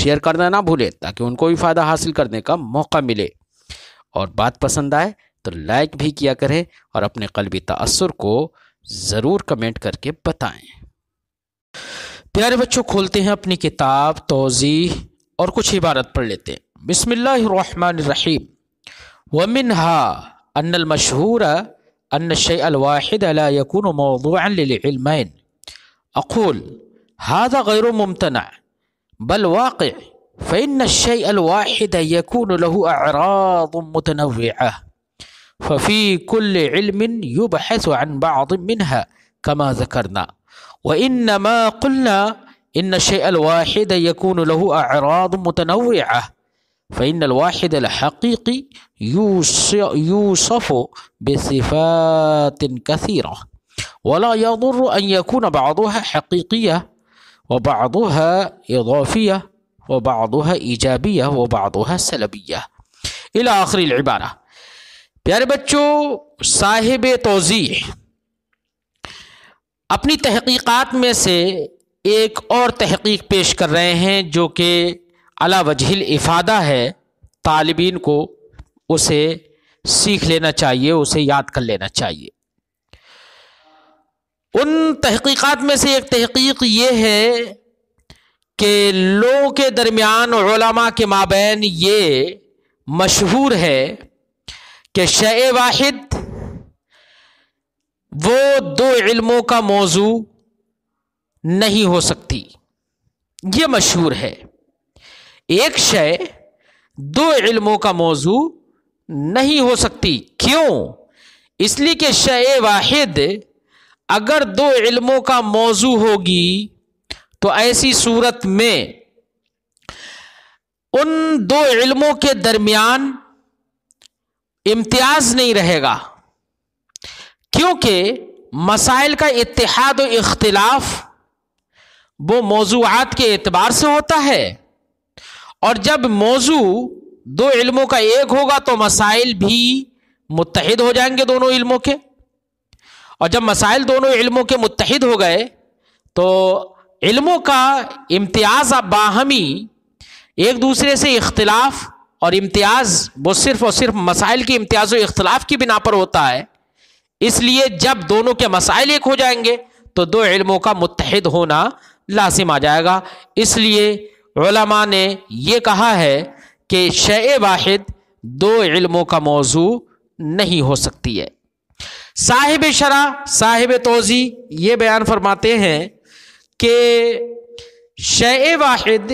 share करना ना भूलें ताकि उनको भी फ़ायदा हासिल करने का मौका मिले और बात पसंद आए तो लाइक भी किया करें और अपने कलबी तसर को ज़रूर कमेंट करके बताएं प्यारे बच्चों खोलते हैं अपनी किताब तोज़ी और कुछ इबारत पढ़ लेते हैं बसमिल्लाम वमिन हा मशहूर अन शवाहिद मौदून अकूल हादा गैर मुमतना بل واقع فإن الشيء الواحد يكون له أعراض متنوعة ففي كل علم يبحث عن بعض منها كما ذكرنا وإنما قلنا إن الشيء الواحد يكون له أعراض متنوعة فإن الواحد الحقيقي يوصف بصفات كثيرة ولا يضر أن يكون بعضها حقيقية وبعضها إضافية وبعضها إيجابية وبعضها سلبية إلى آخر العبارة प्यारे बच्चों साहिब तोज़ी अपनी तहकीक़ात में से एक और तहकीक पेश कर रहे हैं जो कि अला वजहिल इफ़ादा है तालबीन को उसे सीख लेना चाहिए उसे याद कर लेना चाहिए उन तहकीक़ात में से एक तहकीक ये है कि लोगों के दरमियान ओलामा के माबेन ये मशहूर है कि शे वाहिद वो दो इल्मों का मौजू नहीं हो सकती ये मशहूर है एक शय दो इल्मों का मौजू नहीं हो सकती क्यों इसलिए कि शय वाहिद अगर दो इल्मों का मौजू होगी तो ऐसी सूरत में उन दो इल्मों के दरमियान इम्तियाज नहीं रहेगा क्योंकि मसाइल का इतिहाद और इख्तलाफ वो मौजूद के एतबार से होता है और जब मौजू दो इल्मों का एक होगा तो मसाइल भी मुतहद हो जाएंगे दोनों इल्मों के और जब मसाइल दोनों इल्मों के मुतहद हो गए तो इल्मों का इम्तियाज़ अब बाहमी एक दूसरे से इख्तलाफ और इम्तियाज़ वो सिर्फ और सिर्फ मसाइल के इम्तियाज़ इख्तलाफ की बिना पर होता है इसलिए जब दोनों के मसाइल एक हो जाएंगे तो दो इल्मों का मुतहद होना लाजिम आ जाएगा इसलिए ने यह कहा है कि शय वाहिद दो इल्मों का मौजू नहीं हो सकती है साहिब शरा साहिब तोजी ये बयान फरमाते हैं कि शय वाहिद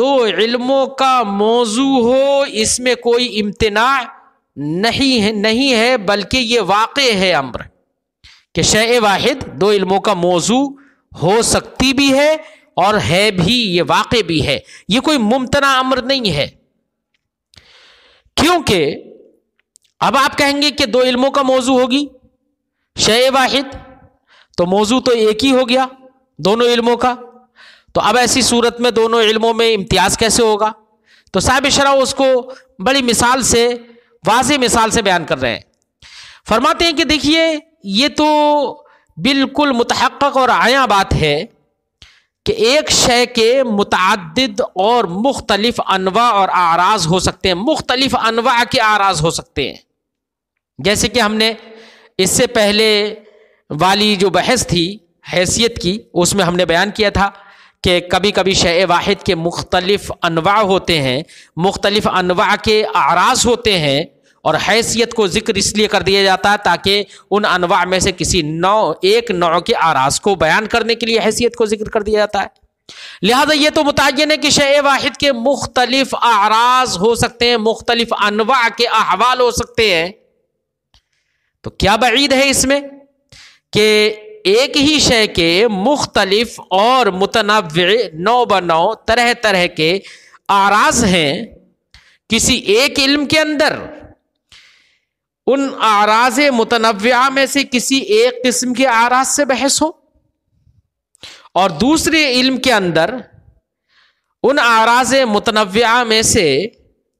दो इल्मों का मौजू हो इसमें कोई इम्तना नहीं है नहीं है बल्कि ये वाक़ है अम्र कि शय वाहिद दो इल्मों का मौजू हो सकती भी है और है भी ये वाक़ भी है ये कोई मुमतना अम्र नहीं है क्योंकि अब आप कहेंगे कि दो इल्मों का मौजू होगी शे वाहिद तो मौजू तो एक ही हो गया दोनों इल्मों का तो अब ऐसी सूरत में दोनों इल्मों में इम्तियाज़ कैसे होगा तो साहब शरा उसको बड़ी मिसाल से वाज मिसाल से बयान कर रहे हैं फरमाते हैं कि देखिए ये तो बिल्कुल मुतहक़ और आया बात है कि एक शय के मुतद और मुख्तलिफ अनवा और आराज हो सकते हैं मुख्तलिफ अनवा के आराज हो सकते हैं जैसे कि हमने इससे पहले वाली जो बहस थी हैसियत की उसमें हमने बयान किया था कि कभी कभी शे वाहिद के मुख्तलिफ़ अनवा होते हैं मुख्तलिफ़ अनवा के आराज होते हैं और हैसियत को ज़िक्र इसलिए कर दिया जाता है ताकि उन अनवा में से किसी नौ एक नौ के आराज को बयान करने के लिए हैसियत को ज़िक्र कर दिया जाता है लिहाजा ये तो मुतन है कि शे वाहिद के मुख्तलिफ आराज हो सकते हैं मुख्तलिफ अनवा के अहवाल हो सकते हैं तो क्या बीद है इसमें कि एक ही शय के मुख्तलिफ और मुतनव नौ ब नौ तरह तरह के आराज हैं किसी एक इल्म के अंदर उन आराज मुतनव्या में से किसी एक किस्म के आराज से बहस हो और दूसरे इल्म के अंदर उन आराज मुतनव्या में से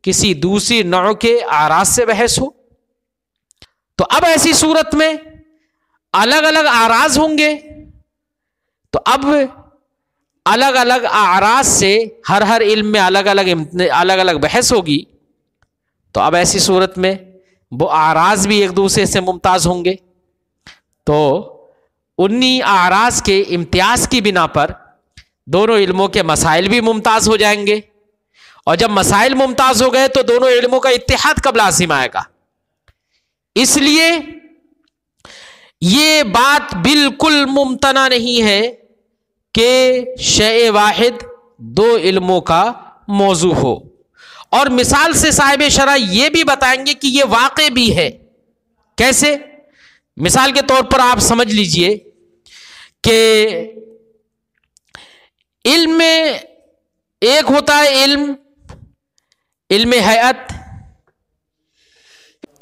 किसी दूसरी नौ के आराज से बहस हो तो अब ऐसी सूरत में अलग अलग आराज होंगे तो अब अलग अलग आराज से हर हर इल्म में अलग अलग अलग अलग बहस होगी तो अब ऐसी सूरत में वो आराज भी एक दूसरे से मुमताज़ होंगे तो उन्हीं आराज के इम्तियाज़ की बिना पर दोनों इल्मों के मसाइल भी मुमताज़ हो जाएंगे और जब मसाइल मुमताज़ हो गए तो दोनों इल्मों का इतिहाद कब लाजिम आएगा इसलिए ये बात बिल्कुल मुमतना नहीं है कि शे वाहिद दो इल्मों का मौजू हो और मिसाल से साहिब शरा ये भी बताएंगे कि ये वाक़ भी है कैसे मिसाल के तौर पर आप समझ लीजिए कि इल्म में एक होता है इल्म इल्म हयात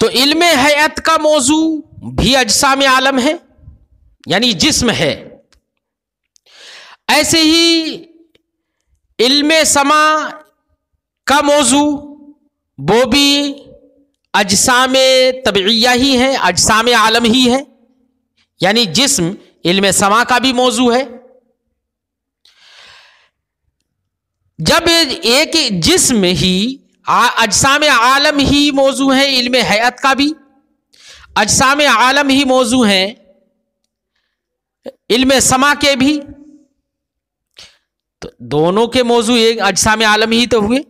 तो इल्म हयात का मौजू भी अजसा में आलम है यानी जिस्म है ऐसे ही इल्म समा का मौजू वो भी अजसा में तबिया ही है अजसा में आलम ही है यानी जिस्म इल्म समा का भी मौजू है जब एक जिस्म ही अजसाम आलम ही मौजू है इल्म हयात का भी अजसाम आलम ही मौजू है इल्म समा के भी तो दोनों के मौजू एक अजसाम आलम ही तो हुए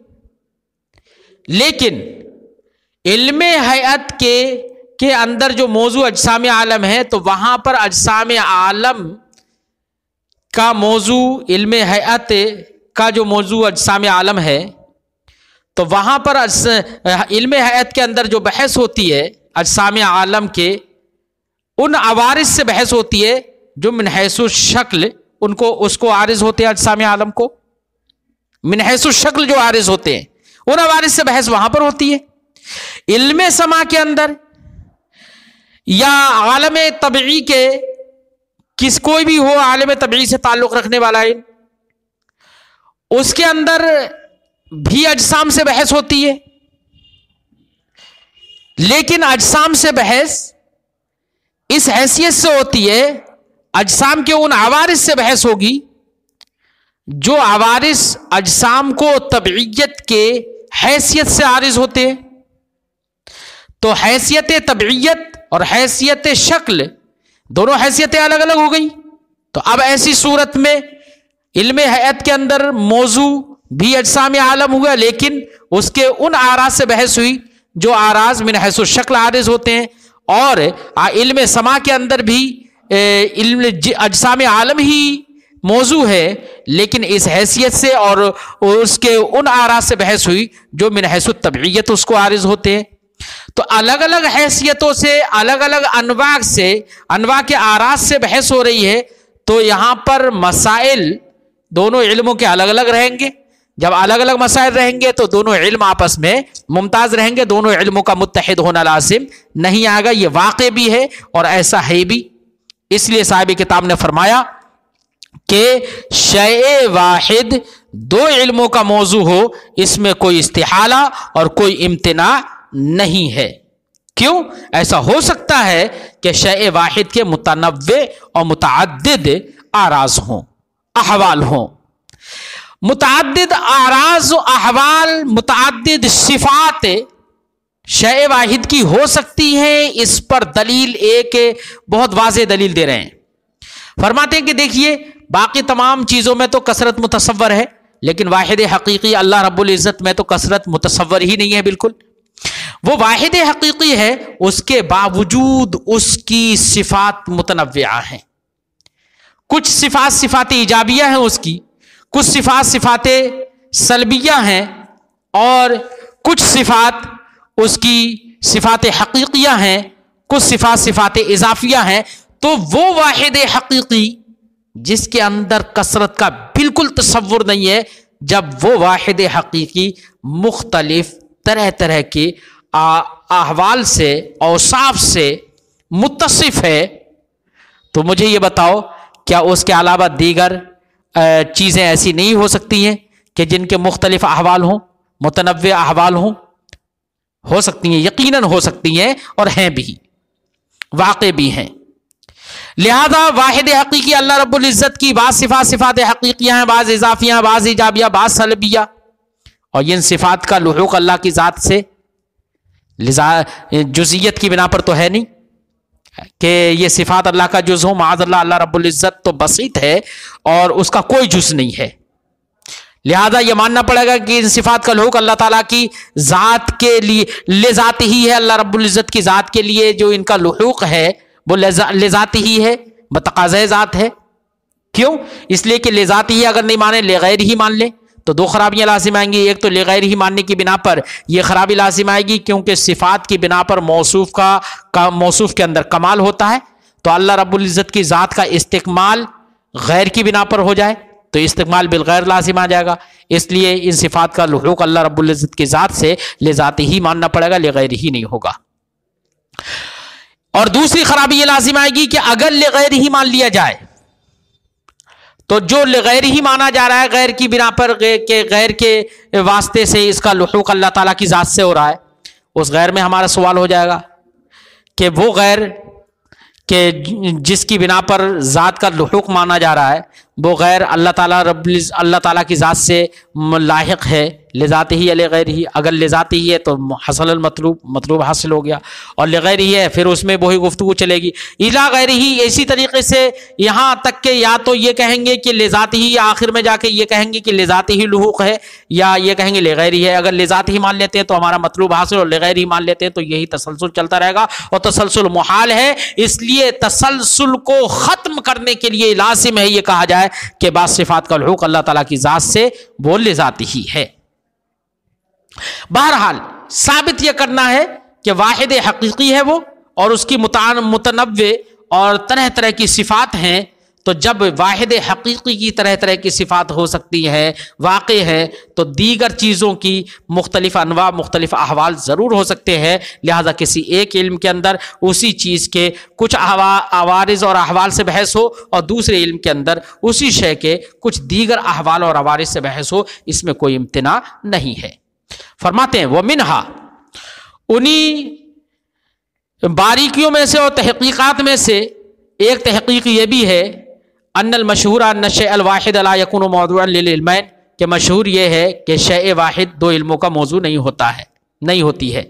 लेकिन इल्म हयात के के अंदर जो मौजू अजसाम आलम है तो वहां पर अजसाम आलम का मौजू इल्म हयात का जो मौजू अजसाम आलम है तो वहां पर इल्म हयात के अंदर जो बहस होती है अजसाम आलम के उन आवारिस से बहस होती है जो मिनहसु शक्ल उनको उसको आरिज होते हैं अजसाम आलम को मिनहसु शक्ल जो आरिज होते हैं उन आवारिस से बहस वहां पर होती है इल्म समा के अंदर या आलम तबी के किस कोई भी हो आलम तबी से ताल्लुक रखने वाला है उसके अंदर भी अजसाम से बहस होती है लेकिन अजसाम से बहस इस हैसियत से होती है अजसाम के उन आवारिस से बहस होगी जो आवारिस अजसाम को तबीयत के हैसियत से आरिज होते हैं तो हैसियत तबीयत और हैसियत शक्ल दोनों हैसियतें अलग अलग हो गई तो अब ऐसी सूरत में इल्म हयात के अंदर मौजू भी अजसा आलम हुआ लेकिन उसके उन आराज से बहस हुई जो आराज मिन हैसो शक्ल आरज होते हैं और इल्म समा के अंदर भी इल्म अजसा आलम ही मौजू है लेकिन इस हैसियत से और उसके उन आरा से बहस हुई जो मिन हैसो तबीयत उसको आरज होते हैं तो अलग अलग हैसियतों से अलग अलग अनवा से अनवा के आराज से बहस हो रही है तो यहाँ पर मसाइल दोनों इल्मों के अलग अलग रहेंगे जब अलग अलग मसाइल रहेंगे तो दोनों इल्म आपस में मुमताज़ रहेंगे दोनों इल्मों का मुतहद होना लाजिम नहीं आएगा ये वाक़ भी है और ऐसा है भी इसलिए साहिब किताब ने फरमाया कि शय वाहिद दो इल्मों का मौजू हो इसमें कोई इस्तेहाला और कोई इम्तना नहीं है क्यों ऐसा हो सकता है कि शय वाहिद के मुतनवे और मुतद आराज हों अहवाल हों मुतद आराज अहवाल मुतद सिफात शय वाहिद की हो सकती है इस पर दलील एक बहुत वाज दलील दे रहे हैं फरमाते हैं कि देखिए बाकी तमाम चीज़ों में तो कसरत मुतसवर है लेकिन वाहिद हकीकी अल्लाह रब्बुल में तो कसरत मुतसवर ही नहीं है बिल्कुल वो वाहिद हकीकी है उसके बावजूद उसकी सिफात मुतनव्या हैं कुछ सिफात सिफात ईजाबिया हैं उसकी कुछ सिफात सिफात सलबिया हैं और कुछ सिफात उसकी सिफात हकीकिया हैं कुछ सिफात सिफात इजाफिया हैं तो वो वाहिद हकीकी जिसके अंदर कसरत का बिल्कुल तस्वुर नहीं है जब वो वाहिद हकीकी मुख्तलिफ तरह तरह के अहवाल से औसाफ से मुतसफ़ है तो मुझे ये बताओ क्या उसके अलावा दीगर चीज़ें ऐसी नहीं हो सकती हैं कि जिनके मुख्तलिफ अहवाल हों मुतनव अहवाल हों हो सकती हैं यकीन हो सकती हैं और हैं भी वाक़ भी हैं लिहाजा वाहिद हकीकी अल्लाह रबुल्ज़त की बाज़ सिफा सिफात हकीकियाँ हैं बाज़ इजाफियाँ बाज़ इजाबिया बाज़ सलबिया और इन सिफात का लहूक अल्लाह की ज़ात से जुजियत की बिना पर तो है नहीं कि ये सिफात अल्लाह का जुज़ हो माजल्ला अल्लाह रब्ज़त तो बसीत है और उसका कोई जुज़ नहीं है लिहाजा ये मानना पड़ेगा कि इन सिफात का लोक अल्लाह ताला की ज़ात के लिए ले जाती ही है अल्लाह रबुल्ज़त की ज़ात के लिए जो इनका लहूक है वो ले जाती ही है बतकाज़ ज़ात है क्यों इसलिए कि ले जाती ही अगर नहीं माने ले गैर ही मान लें तो दो खराबियां लाजिम आएंगी एक तो लेगैर ही मानने की बिना पर यह खराबी लाजिम आएगी क्योंकि सिफात की बिना पर मौसू का, का मौसूफ के अंदर कमाल होता है तो अल्लाह रबुल्ज़त की ज़ात का इस्तेमाल गैर की बिना पर हो जाए तो बिल बिलगैर लाजिम आ जाएगा इसलिए इन सिफात का लहूक अल्लाह रबुल्ज़त की ज़ात से ले जाते ही मानना पड़ेगा ले गैर ही नहीं होगा और दूसरी खराबी ये लाजिम आएगी कि अगर ले गैर ही मान लिया जाए तो जो गैर ही माना जा रहा है गैर की बिना पर के गैर के वास्ते से इसका लहूक अल्लाह ताला की ज़ात से हो रहा है उस गैर में हमारा सवाल हो जाएगा कि वो गैर के जिसकी बिना पर ज़ात का लहूक माना जा रहा है वो गैर अल्लाह ताला रब अल्लाह ताला की ज़ात से लाक है ले जाते ही अले गैर ही अगर ले जाते ही है तो हसल मतलूब मतलूब हासिल हो गया और ले गैर ही है फिर उसमें वही गुफ्तु चलेगी इला गैर ही इसी तरीके से यहाँ तक के या तो ये कहेंगे कि ले जाते ही आखिर में जाके ये कहेंगे कि ले जाते ही लहूक है या ये कहेंगे ले गैर ही है अगर ले जाते ही मान लेते हैं तो हमारा मतलूब हासिल और ले गैर ही मान लेते हैं तो यही तसलसल चलता रहेगा और तसलसल महाल है इसलिए तसलसल को ख़त्म करने के लिए लाजिम है ये कहा जाए है कि बाद सिफ़ात का लहूक अल्लाह तला की ज़ात से ले जाती ही है बहरहाल साबित यह करना है कि वाहिद हकीकी है वो और उसकी मुतान मुतनवे और तरह तरह की सिफ़ात हैं तो जब वाहिद हकीकी की तरह तरह की सिफात हो सकती है वाक़ है तो दीगर चीज़ों की मुख्तलिफ अनवा मुख्तलिफ अहवाल ज़रूर हो सकते हैं लिहाजा किसी एक इल्म के अंदर उसी चीज़ के कुछ आवारज और अहवाल से बहस हो और दूसरे इल्म के अंदर उसी शय के कुछ दीगर अहवाल और आवारज से बहस हो इसमें कोई इम्तना नहीं है फरमाते हैं वो मिनहा उन्हीं बारीकियों में से और तहकीक़ात में से एक तहकीक ये भी है अनल मशहूर नश अलवाहिद अलायकन के मशहूर ये है कि शे वाहिद दो इल्मों का मौजू नहीं होता है नहीं होती है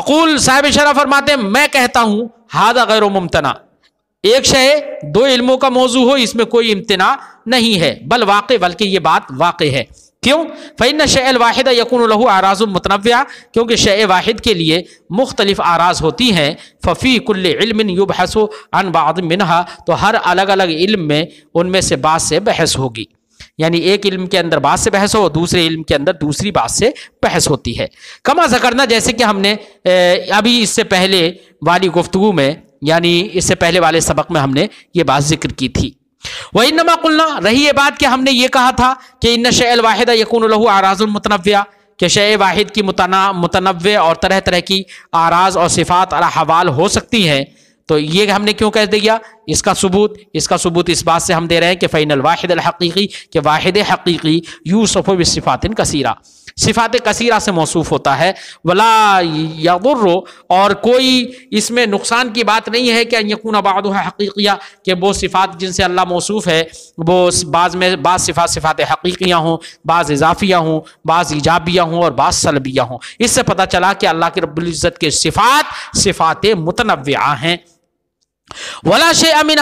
अकूल साहब शरा फरमाते मैं कहता हूँ हादा गैर मुमतना एक शह दो इल्मों का मौजू हो इसमें कोई इम्तना नहीं है बल वाक़ बल्कि ये बात वाक़ है क्यों फ़ैन शे वाहिद यकून लहू आराज़ मतनव्या क्योंकि शे वाहिद के लिए मुख्तलिफ आराज़ होती हैं फ़फ़ी कुल इल्म युब हसो अन बाद तो हर अलग अलग इल्म में उनमें से बात से बहस होगी यानी एक इल्म के अंदर बात से बहस हो और दूसरे इल्म के अंदर दूसरी बात से बहस होती है कमा जकरना जैसे कि हमने अभी इससे पहले वाली गुफ्तु में यानी इससे पहले वाले सबक में हमने ये बात जिक्र की थी वही नमा कुलना रही ये बात कि हमने ये कहा था कि इन शैल वाहिदा यकून लहू आराजुलमतनव्या कि शे वाहिद की मुतना मुतनव और तरह तरह की आराज और सिफात और हवाल हो सकती हैं तो ये हमने क्यों कह दिया इसका सबूत इसका सबूत इस बात से हम दे रहे हैं कि फ़ैनल वाहिद हकीकी के वाहिद हकीकी यूसफ़ सिफ़ातिन कसीरा सिफ़ात कसीरा से मौसूफ़ होता है वला यदुर्रो और कोई इसमें नुकसान की बात नहीं है कि यकून आबाद हकीकिया के वो सिफ़ात जिनसे अल्लाह मौसूफ़ है वो बाज़ में बाज़ सिफ़ात सिफ़ात हकीकियाँ हों बाज़ इजाफिया हों बाज़ इजाबियाँ हों और बाज़ सलबियाँ हों इससे पता चला कि अल्लाह के रबुल्ज़त के सिफ़ात सिफ़ात मुतनव्या हैं वला शे अमिन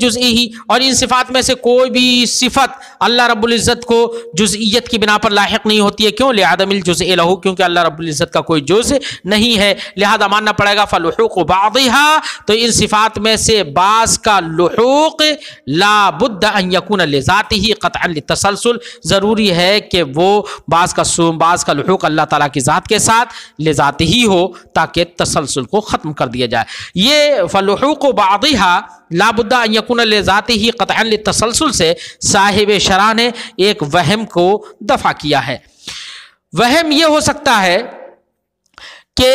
जुज़ी और इन सिफ़ात में से कोई भी सिफ़त अल्लाह रबुल्जत को जुज़ियत की बिना पर लाक नहीं होती है क्यों लिहादमिल जुज़ लहू क्योंकि अल्लाह रब्ज़त का कोई जुज़ नहीं है लिहाजा मानना पड़ेगा फ़लहूक बादहा तो इन सिफ़ात में से बास का लहूक लाबुद्द यकून लेजात ही क़त तसलसल ज़रूरी है कि वो बास का सुम बास का लहूक अल्लाह तला की ज़ात के साथ लेजात ही हो ताकि तसलसल को ख़त्म कर दिया जाए ये फ़लहूक तल्लुक बादहा लाबुद्दा यकुन ले ही कतन तसलसल से साहिब शराह ने एक वहम को दफ़ा किया है वहम यह हो सकता है कि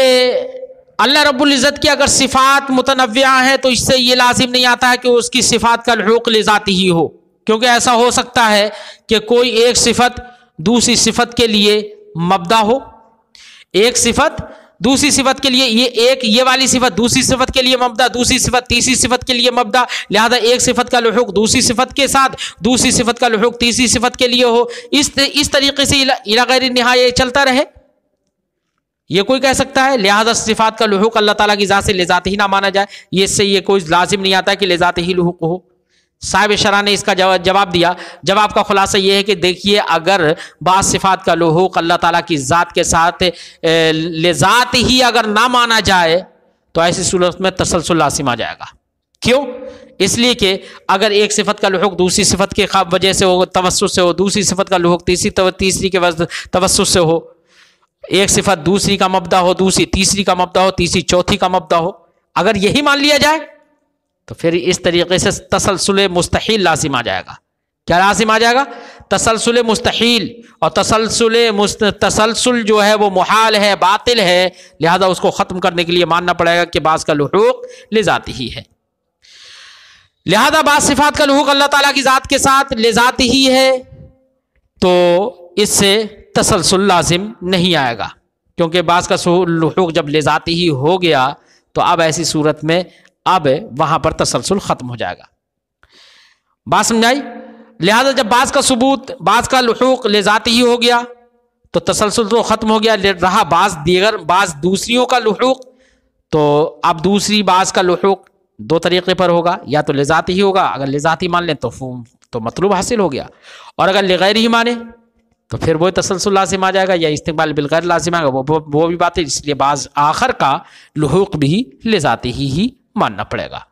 अल्लाह रब्ज़त की अगर सिफ़ात मुतनव्या हैं तो इससे ये लाजिम नहीं आता है कि उसकी सिफ़ात का लूक ले जाती ही हो क्योंकि ऐसा हो सकता है कि कोई एक सिफत दूसरी सिफत के लिए मबदा हो एक सिफत दूसरी सिफत के लिए ये एक ये वाली सिफत दूसरी सिफत के लिए मबदा दूसरी सिफत तीसरी सिफत के लिए मबदा लिहाजा एक सिफत का लहूक दूसरी सिफत के साथ दूसरी सिफत का लहूक तीसरी सिफत के लिए हो इस इस तरीके से इला गैर नहाय चलता रहे ये कोई कह सकता है लिहाजा सिफात का लहूक अल्लाह ताला की ज़ात से ले जाते ही ना माना जाए इससे ये कोई लाजिम नहीं आता कि ले जाते ही लहूक हो साहब शरा ने इसका जवाब दिया जवाब का खुलासा यह है कि देखिए अगर बाफात सिफात का लहूक अल्लाह ताला की ज़ात के साथ लेजात ही अगर ना माना जाए तो ऐसी सूरत में तसलसल लासिम आ जाएगा क्यों इसलिए कि अगर एक सिफत का लहूक दूसरी सिफत के वजह से हो तवस्स से हो दूसरी सिफत का लहूक तीसरी तीसरी के तवस्स से हो एक सिफत दूसरी का मबदा हो दूसरी तीसरी का मबदा हो तीसरी चौथी का मबदा हो अगर यही मान लिया जाए तो फिर इस तरीके से तसलसल मुस्तहिल लाजिम आ जाएगा क्या लाजिम आ जाएगा तसलसल मुस्तहिल और तसलसल मुस्त तसलसल जो है वो मुहाल है बातिल है लिहाजा उसको ख़त्म करने के लिए मानना पड़ेगा कि बास का लहूक ले जाती ही है लिहाजा बास सिफात का लहूक अल्लाह ताला की ज़ात के साथ ले जाती ही है तो इससे तसलसल लाजिम नहीं आएगा क्योंकि बास का लहूक जब ले जाती ही हो गया तो अब ऐसी सूरत में अब वहां पर तसलसल खत्म हो जाएगा बात समझाई लिहाजा जब बास का सबूत बास का लहूक ले जाते ही हो गया तो तसलसल तो ख़त्म हो गया रहा बास दीगर बास दूसरियों का लहूक तो अब दूसरी बास का लहूक दो तरीक़े पर होगा या तो ले जाते ही होगा अगर ले जाती मान लें तो तो मतलूब हासिल हो गया और अगर ले गैर ही माने तो फिर वो तसलसल लाजिम आ जाएगा या इस्तेमाल बिलगैर लाजिम आएगा वो वो भी बात है इसलिए बाज आखिर का लहूक भी ले जाते ही, ही मानना पड़ेगा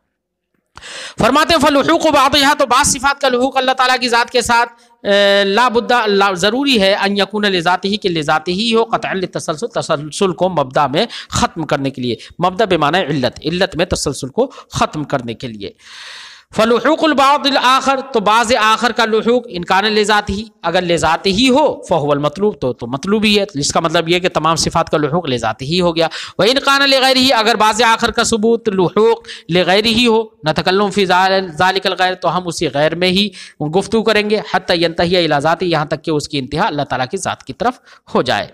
फरमाते को तो बात यहाँ तो बाद सिफात का लहूक अल्लाह ताला की ज़ात के साथ लाबुद्दा ला ज़रूरी है अन यकून लिजात ही के जाते ही हो कतल तसलसल तसलसल को मबदा में ख़त्म करने के लिए मबदा बेमाना इल्लत इल्लत में तसलसल को ख़त्म करने के लिए फ़लहक़ुलबादिल आखर तो बाज़ आखर का लहूक इनकान ले जाती ही अगर ले जाते ही हो फहवल मतलूब तो तो मतलूब ही है तो इसका मतलब यह कि तमाम सिफात का लहूक ले जाते ही हो गया वह इनकान गैर ही अगर बाज़ आखर का सबूत लहूक गैर ही हो न तकल्लम फ़ी ज़ालिकल गैर तो हम उसी गैर में ही गुफ्तु करेंगे हती इलाजाती यहाँ तक कि उसकी इंतहा अल्लाह ताली की ज़ात की तरफ हो जाए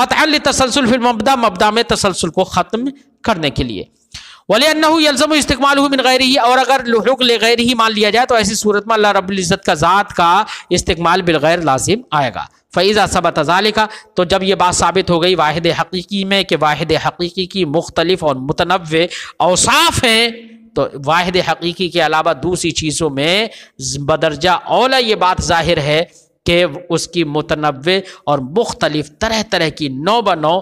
क़तल तसलसल फिर मबदा मबदा में तसलसल को ख़त्म करने के लिए वले यलजम इस्तेमाल मिन गैर ही और अगर लुक ले गैर ही मान लिया जाए तो ऐसी सूरत में अल्लाह रब्ज़त का ज़ात का इस्तेमाल बिलगैर लाजिम आएगा फ़ैज़ा सबत अजालिका तो जब ये बात साबित हो गई वाहिद हकीकी में कि वाहिद हकीकी की मुख्तलिफ और मुतनव अवसाफ़ हैं तो वाहिद हकीकी के अलावा दूसरी चीज़ों में बदरजा ओला ये बात जाहिर है कि उसकी मुतनव और मुख्तलिफ तरह तरह की नौ ब नौ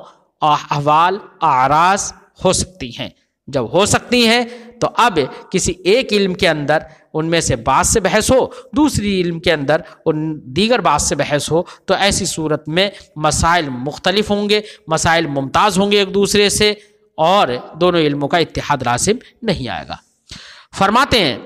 अहवाल आराज हो सकती हैं जब हो सकती हैं तो अब किसी एक इल्म के अंदर उनमें से बात से बहस हो दूसरी इल्म के अंदर उन दीगर बात से बहस हो तो ऐसी सूरत में मसाइल मुख्तलिफ होंगे मसाइल मुमताज़ होंगे एक दूसरे से और दोनों इल्मों का इतिहाद रासिब नहीं आएगा फरमाते हैं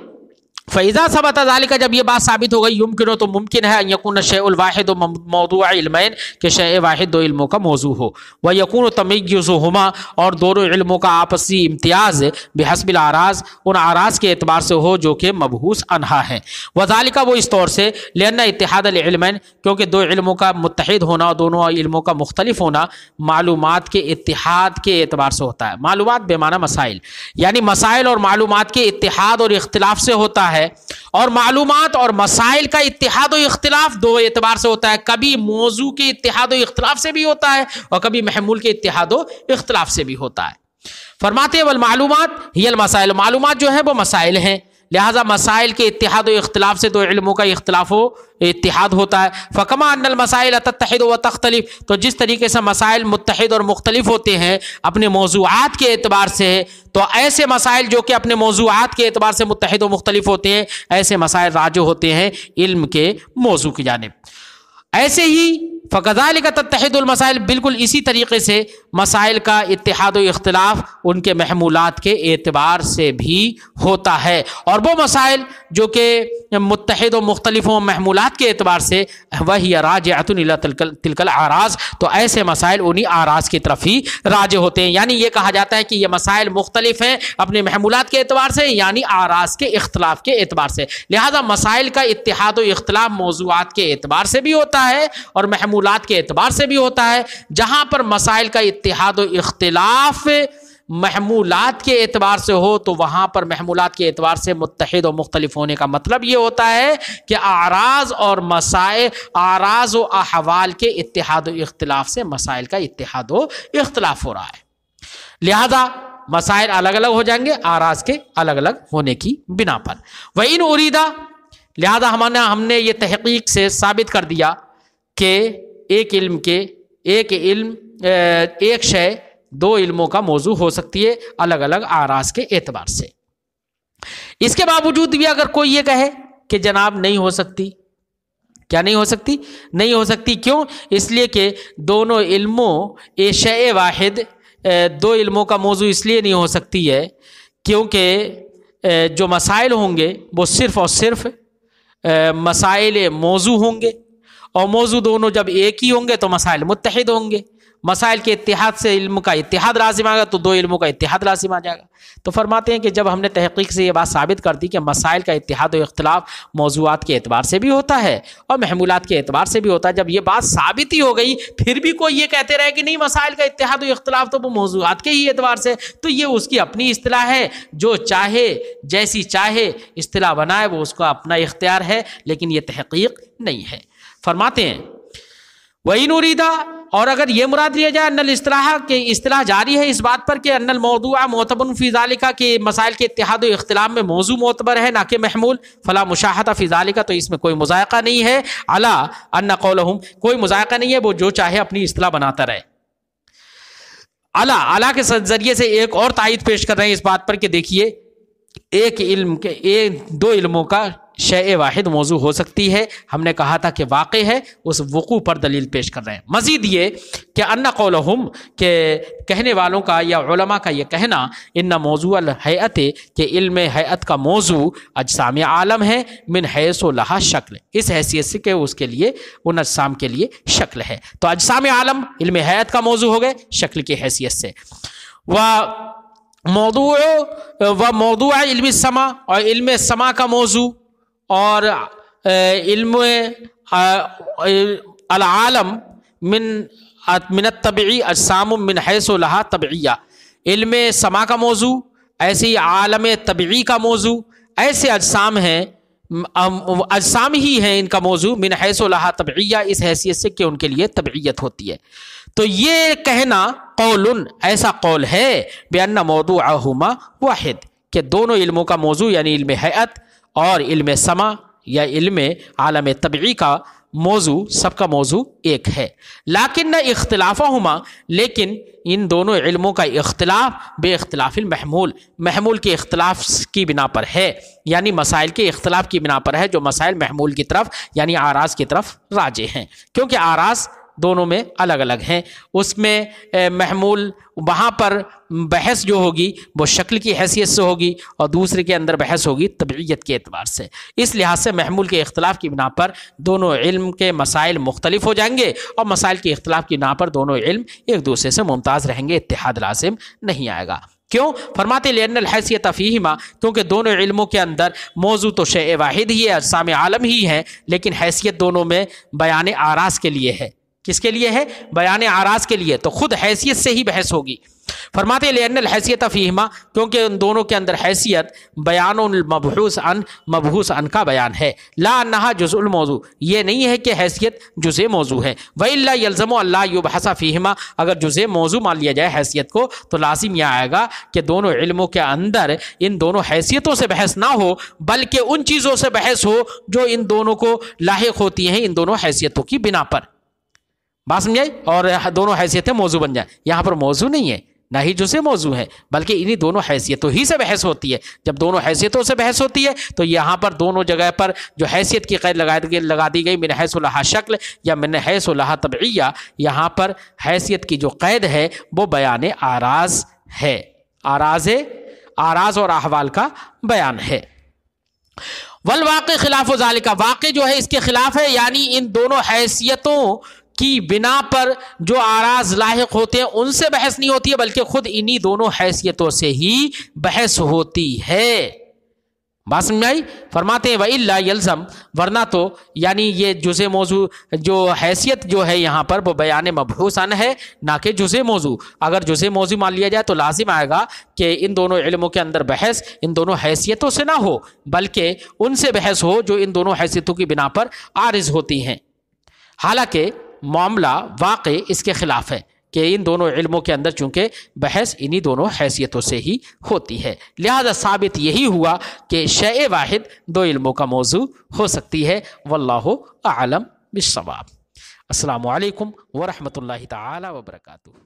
फ़ैज़ा सबत का जब यह बात साबित हो गई युमकिन तो मुमकिन है यकून शे वाहिद मौदू इलमैन के शे वाहिद दो इल्मों का मौजू हो व यकून तमयज़ुमा और दोनों इल्मों का आपसी इम्तियाज़ बेहसबिल आराज उन आराज के अतबार से हो जो कि मबहूस अनहा है वजाली का वो इस तौर से लेना इतिहाद इलमैन क्योंकि दो इल्मों का मुतहद होना और दोनों इल्मों का मुख्तलिफ होना मालूम के इतिहाद के एतबार से होता है मालूम बेमाना मसाइल यानी मसाइल और मालूम के इतिहाद और इख्तलाफ से होता है है और मालूम और मसाइल का इतिहाद इख्तलाफ दो एतबार से होता है कभी मौजू के इतिहाद इख्तलाफ से भी होता है और कभी महमूल के इतिहाद इख्तलाफ से भी होता है फरमाते वाल मालूम ही मसाइल मालूम जो है वो मसाइल हैं लिहाजा मसाइल के इतिहाद इख्तलाफ से दो इलमों का इख्तलाफ हो इतिहाद होता है फ़कमा अनल मसाइल तहद व तख्तलिफ तो जिस तरीके से मसाइल मुतहद और मुख्तलिफ होते हैं अपने मौजूद के अतबार से तो ऐसे मसाइल जो कि अपने मौजूद के अतबार से मुतहद व मुख्तलिफ होते हैं ऐसे मसाइल राज होते हैं इल्म के मौजू की जानब ऐसे ही फ़कदाल का तहदुलमसाइल बिल्कुल इसी तरीके से मसाइल का इतिहाद अख्तिलाफ़ उनके महमूलत के एतबार से भी होता है और वो मसाइल जो कि मुतहद व महमूलत के एतबार से वही राज तिलकल तिलकल आराज तो ऐसे मसाइल उन्हीं आराज की तरफ ही राज होते हैं यानी ये कहा जाता है कि ये मसाइल मुख्तलिफ हैं अपने महमूलत के एतबार से यानी आराज के अख्तिलाफ़ के एतबार से लिहाजा मसाइल का इतिहाद अख्तिलाफ़ मौजूद के एतबार से भी होता है और महमूल मामूलत के अतबार से भी होता है जहाँ पर मसाइल का इतिहाद इख्तलाफ महमूलत के एतबार से हो तो वहाँ पर महमूलत के एतबार से मुतहद और मुख्तलिफ होने का मतलब ये होता है कि आराज और मसाइल आराज व अहवाल के इतिहाद इख्तलाफ से मसाइल का इतिहाद इख्तलाफ हो रहा है लिहाजा मसाइल अलग अलग हो जाएंगे आराज के अलग अलग होने की बिना पर वही उरीदा लिहाजा हमने हमने ये तहकीक से साबित कर दिया के एक इल्म के एक इल्म एक शय दो इल्मों का मौजू हो सकती है अलग अलग आराज के एतबार से इसके बावजूद भी अगर कोई ये कहे कि जनाब नहीं हो सकती क्या नहीं हो सकती नहीं हो सकती क्यों इसलिए कि दोनों इल्मों एशय वाहिद दो इल्मों का मौजू इसलिए नहीं हो सकती है क्योंकि जो मसाइल होंगे वो सिर्फ़ और सिर्फ मसाइल मौजू होंगे और मौजू दोनों जब एक ही होंगे तो मसाइल मुतहद होंगे मसाइल के इतिहाद से इल्म का इतिहाद लाजिम आएगा तो दो इल्मों का इतिहाद लाजिम आ जाएगा तो फरमाते हैं कि जब हमने तहकीक से ये बात साबित कर दी कि मसाइल का इतिहाद और इख्तलाफ मौजूद के एतबार से भी होता है और महमूलत के एतबार से भी होता है जब ये बात साबित ही हो गई फिर भी कोई ये कहते रहे कि नहीं मसाइल का इतिहाद और इख्तलाफ तो वो मौजूद के ही एतबार से तो ये उसकी अपनी अतलाह है जो चाहे जैसी चाहे अतलाह बनाए वो उसका अपना इख्तियार है लेकिन ये तहकीक नहीं है फरमाते हैं वही नूरीदा और अगर ये मुराद लिया जाए अनल असलाह के असलाह जारी है इस बात पर कि अनल मौदूआ मोतबन फ़िज़ालिका के मसाइल के इतिहाद इख्तलाम में मौजू मोतबर है ना कि महमूल फला मुशाह फ़िज़ालिका तो इसमें कोई मजायका नहीं है अला अन्ना कौलहम कोई मजायका नहीं है वो जो चाहे अपनी असलाह बनाता रहे अला अला के जरिए से एक और तायद पेश कर रहे हैं इस बात पर कि देखिए एक इल्म के एक दो इल्मों का शय वाहिद मौजू हो सकती है हमने कहा था कि वाक़ है उस वक़ू पर दलील पेश कर रहे हैं मज़ीद ये कि अन्ना हम के कहने वालों का या का यह कहना इन मौजू हैत के इल्म हैत का मौजू अजसाम आलम है मिन हैस लहा शक्ल इस हैसियत से के उसके लिए उन अजसाम के लिए शक्ल है तो अजसाम आलम इल्म हैत का मौजू हो गए शक्ल की हैसियत से वह मौदू व मौदू है इल्म समा और इल्म समा का मौजू और इल्म आलम मिन मिन तबी असाम मिन हैसोलहा तबिया इल्म समा का मौजू ऐसे ही आलम तबी का मौजू ऐसे अजसाम हैं अजसाम ही हैं इनका मौजू मिन हैसोलहा तबिया इस हैसियत से कि उनके लिए तबियत होती है तो ये कहना कौल ऐसा कौल है बेना मौदू आहुमा वाहिद के दोनों इल्मों का मौजू यानी इल्म हैत और इल्म समा या इल्म आलम तबी का मौजू सबका मौजू एक है लाकिन न इख्तलाफा हुमा लेकिन इन दोनों इल्मों का इख्तलाफ बे महमूल महमूल के अख्तलाफ की बिना पर है यानी मसाइल के अख्तलाफ की बिना पर है जो मसाइल महमूल की तरफ यानी आराज की तरफ राजे हैं क्योंकि आराज दोनों में अलग अलग हैं उसमें महमूल वहाँ पर बहस जो होगी वो शक्ल की हैसियत से होगी और दूसरे के अंदर बहस होगी तबीयत के अतबार से इस लिहाज से महमूल के अख्तिलाफ़ की बिना पर दोनों इल्म के मसाइल मुख्तलिफ हो जाएंगे और मसाइल के अख्तिलाफ़ की बिना पर दोनों इल्म एक दूसरे से मुमताज़ रहेंगे इतिहाद लाजिम नहीं आएगा क्यों फरमाते हैसियत फ़ीमा क्योंकि दोनों इल्मों के अंदर मौजू तो शे वाहिद ही है सामे आलम ही है लेकिन हैसियत दोनों में बयान आरास के लिए है किसके लिए है बयान आराज के लिए तो खुद हैसियत से ही बहस होगी फरमाते लेनल हैसियत फ़ीमा क्योंकि उन दोनों के अंदर हैसियत बयान मबहूस अन मबहूस अन का बयान है ला नहा मौजू ये नहीं है कि हैसियत जुजे मौजू है वही यलजमो अल्लाह युबहसा फ़ीमा अगर जुज़े मौजू मान लिया जाए हैसियत को तो लाजिम यह आएगा कि दोनों इल्मों के अंदर इन दोनों हैसियतों से बहस ना हो बल्कि उन चीज़ों से बहस हो जो इन दोनों को लाक होती हैं इन दोनों हैसियतों की बिना पर बात समझ आई और दोनों हैसियतें मौजू बन जाए यहाँ पर मौजू नहीं है ना ही जुसे मौजू है बल्कि इन्हीं दोनों हैसियतों ही से बहस होती है जब दोनों हैसियतों से बहस होती है तो यहाँ पर दोनों जगह पर जो हैसियत की कैद लगा दी लगा दी गई मिन हैसुल्हा शक्ल या मिन हैसुल्हा तबैया यहाँ पर हैसियत की जो कैद है वो बयान आराज है आराज आराज और अहवाल का बयान है वल वाक़ खिलाफ वाल का वाक़ जो है इसके खिलाफ है यानी इन दोनों हैसियतों की बिना पर जो आराज लाक होते हैं उनसे बहस नहीं होती है बल्कि खुद इन्हीं दोनों हैसियतों से ही बहस होती है बात समझ आई फरमाते हैं वही यलज़म वरना तो यानी ये जुज़े मौजू जो हैसियत जो है यहाँ पर वो बयान मबहूसन है ना कि जुज़े मौजू अगर जुज़े मौजू मान लिया जाए तो लाजिम आएगा कि इन दोनों इलमों के अंदर बहस इन दोनों हैसियतों से ना हो बल्कि उनसे बहस हो जो इन दोनों हैसियतों की बिना पर आरज़ होती हैं हालांकि मामला वाक़ इसके ख़िलाफ़ है कि इन दोनों इल्मों के अंदर चूँकि बहस इन्हीं दोनों हैसियतों से ही होती है लिहाजा साबित यही हुआ कि शय वाहिद दो इल्मों का मौजू हो सकती है वल्लाह आलम बिसवाब असलकम वरहमल तबरकू